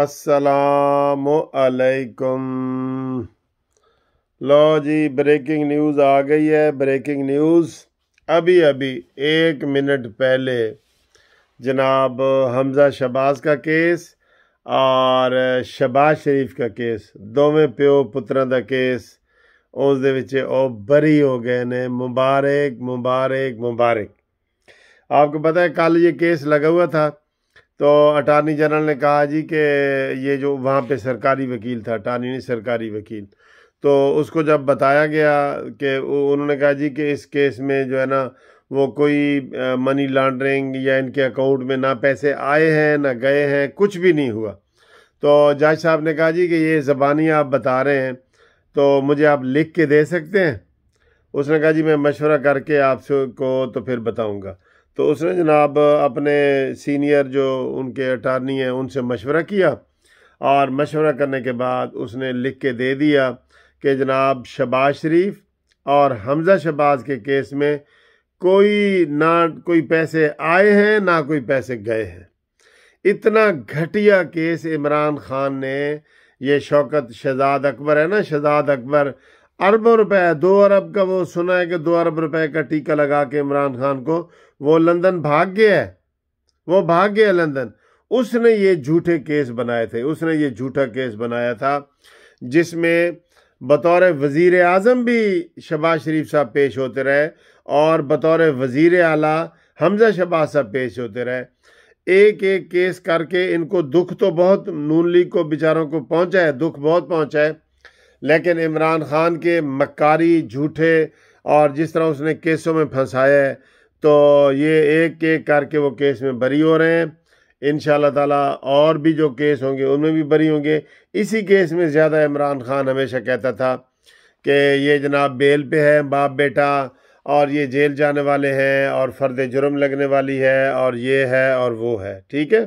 असलकुम लो जी breaking news आ गई है ब्रेकिंग न्यूज़ अभी अभी एक मिनट पहले जनाब हमज़ा शबाज का केस और शबाज शरीफ का केस दोवें प्यो पुत्रां का केस उस बरी हो गए ने मुबारक मुबारक मुबारक आपको पता है कल ये केस लगा हुआ था तो अटारनी जनरल ने कहा जी कि ये जो वहाँ पे सरकारी वकील था अटारनी नहीं सरकारी वकील तो उसको जब बताया गया कि उन्होंने कहा जी कि इस केस में जो है ना वो कोई मनी लॉन्ड्रिंग या इनके अकाउंट में ना पैसे आए हैं ना गए हैं कुछ भी नहीं हुआ तो जज साहब ने कहा जी कि ये ज़बानी आप बता रहे हैं तो मुझे आप लिख के दे सकते हैं उसने कहा जी मैं मशवरा करके आपसे को तो फिर बताऊंगा तो उसने जनाब अपने सीनियर जो उनके अटारनी हैं उनसे मशवरा किया और मशवरा करने के बाद उसने लिख के दे दिया कि जनाब शबाज शरीफ और हमज़ा शबाज के केस में कोई ना कोई पैसे आए हैं ना कोई पैसे गए हैं इतना घटिया केस इमरान खान ने ये शौकत शहजाद अकबर है ना शहजाद अकबर अरबों रुपए है दो अरब का वो सुना है कि दो अरब रुपए का टीका लगा के इमरान खान को वो लंदन भाग गया है वो भाग गया लंदन उसने ये झूठे केस बनाए थे उसने ये झूठा केस बनाया था जिसमें बतौर वज़ी अजम भी शबाज शरीफ साहब पेश होते रहे और बतौर वज़ी आला हमजा शबाज साहब पेश होते रहे एक एक केस करके इनको दुख तो बहुत नून लीग को बेचारों को पहुंचा है दुख बहुत पहुंचा है लेकिन इमरान ख़ान के मकारी झूठे और जिस तरह उसने केसों में फंसाया है तो ये एक एक करके वो केस में बरी हो रहे हैं इन ताला और भी जो केस होंगे उनमें भी बरी होंगे इसी केस में ज़्यादा इमरान ख़ान हमेशा कहता था कि ये जनाब बेल पे है बाप बेटा और ये जेल जाने वाले हैं और फर्द जुर्म लगने वाली है और ये है और वो है ठीक है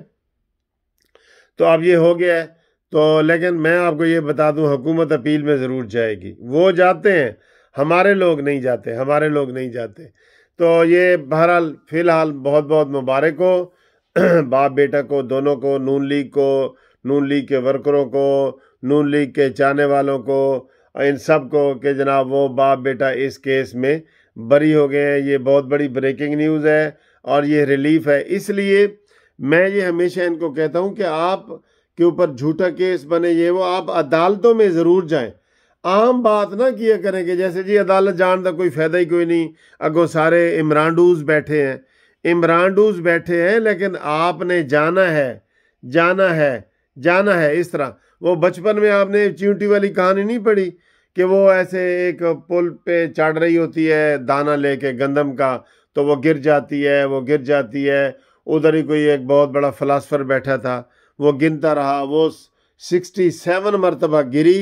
तो अब ये हो गया है तो लेकिन मैं आपको ये बता दूं हुकूमत अपील में ज़रूर जाएगी वो जाते हैं हमारे लोग नहीं जाते हमारे लोग नहीं जाते तो ये बहरहाल फ़िलहाल बहुत बहुत मुबारक हो बाप बेटा को दोनों को नून लीग को नून लीग के वर्करों को नून लीग के चाहने वालों को इन सब को कि जनाब वो बाप बेटा इस केस में बरी हो गए हैं ये बहुत बड़ी ब्रेकिंग न्यूज़ है और ये रिलीफ है इसलिए मैं ये हमेशा इनको कहता हूँ कि आप के ऊपर झूठा केस बने ये वो आप अदालतों में ज़रूर जाएं आम बात ना किया करें कि जैसे जी अदालत जान का कोई फ़ायदा ही कोई नहीं अगो सारे इमरानडूज बैठे हैं इमरान्डूज बैठे हैं लेकिन आपने जाना है जाना है जाना है इस तरह वो बचपन में आपने चिंटी वाली कहानी नहीं पढ़ी कि वो ऐसे एक पुल पे चढ़ रही होती है दाना लेके गंदम का तो वो गिर जाती है वो गिर जाती है उधर ही कोई एक बहुत बड़ा फ़िलासफ़र बैठा था वो गिनता रहा वो सिक्सटी सेवन मरतबा गिरी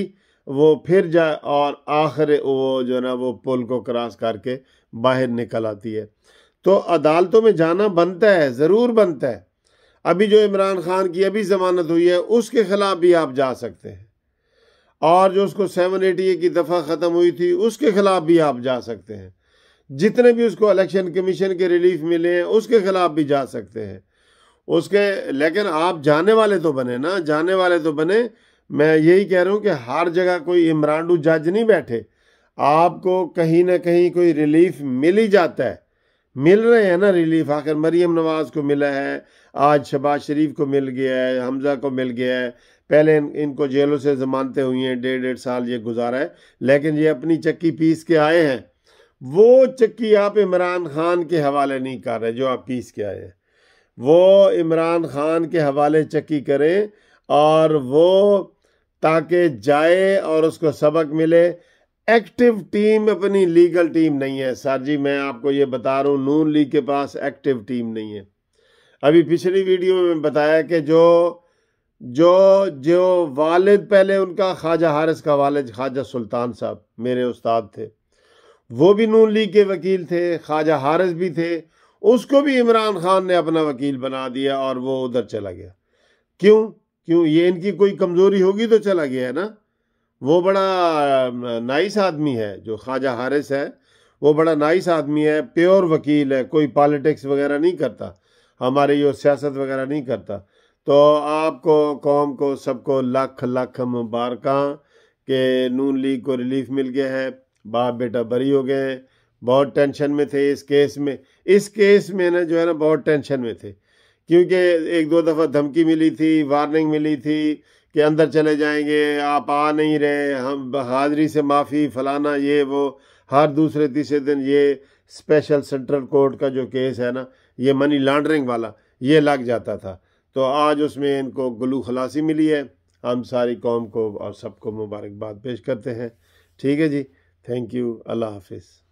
वो फिर जाए और आखिर वो जो है ना वो पुल को क्रॉस करके बाहर निकल आती है तो अदालतों में जाना बनता है ज़रूर बनता है अभी जो इमरान खान की अभी ज़मानत हुई है उसके ख़िलाफ़ भी आप जा सकते हैं और जो उसको सेवन एटी ए की दफ़ा ख़त्म हुई थी उसके ख़िलाफ़ भी आप जा सकते हैं जितने भी उसको इलेक्शन कमीशन के रिलीफ मिले हैं उसके ख़िलाफ़ भी जा सकते हैं उसके लेकिन आप जाने वाले तो बने ना जाने वाले तो बने मैं यही कह रहा हूँ कि हर जगह कोई इमरानडू जज नहीं बैठे आपको कहीं ना कहीं कोई रिलीफ मिल ही जाता है मिल रहे हैं ना रिलीफ आखिर मरीम नवाज़ को मिला है आज शबाज शरीफ को मिल गया है हमज़ा को मिल गया है पहले इन, इनको जेलों से जमानते हुई हैं डेढ़ डेढ़ साल ये गुजारा है लेकिन ये अपनी चक्की पीस के आए हैं वो चक्की आप इमरान खान के हवाले नहीं कर रहे जो आप पीस के आए हैं वो इमरान खान के हवाले चक्की करें और वो ताकि जाए और उसको सबक मिले एक्टिव टीम अपनी लीगल टीम नहीं है सर जी मैं आपको ये बता रहा हूँ नून लीग के पास एक्टिव टीम नहीं है अभी पिछली वीडियो में बताया कि जो जो जो वालिद पहले उनका ख्वाजा हारिस का वालिद ख्वाजा सुल्तान साहब मेरे उस्ताद थे वो भी नून लीग के वकील थे ख्वाजा हारिस भी थे उसको भी इमरान खान ने अपना वकील बना दिया और वो उधर चला गया क्यों क्यों ये इनकी कोई कमज़ोरी होगी तो चला गया है ना वो बड़ा नाइस आदमी है जो ख्वाजा हारिस है वो बड़ा नाइस आदमी है प्योर वकील है कोई पॉलिटिक्स वगैरह नहीं करता हमारे यो सियासत वगैरह नहीं करता तो आपको कौम को सबको लाख लाख मुबारक के नून लीग को रिलीफ मिल गया है बाप बेटा बरी हो गए हैं बहुत टेंशन में थे इस केस में इस केस में ना जो है ना बहुत टेंशन में थे क्योंकि एक दो दफ़ा धमकी मिली थी वार्निंग मिली थी कि अंदर चले जाएंगे आप आ नहीं रहे हम हाजिरी से माफ़ी फलाना ये वो हर दूसरे तीसरे दिन ये स्पेशल सेंट्रल कोर्ट का जो केस है ना ये मनी लॉन्ड्रिंग वाला ये लग जाता था तो आज उसमें इनको गलू खलासी मिली है हम सारी कौम को और सबको मुबारकबाद पेश करते हैं ठीक है जी थैंक यू अल्लाह हाफिज़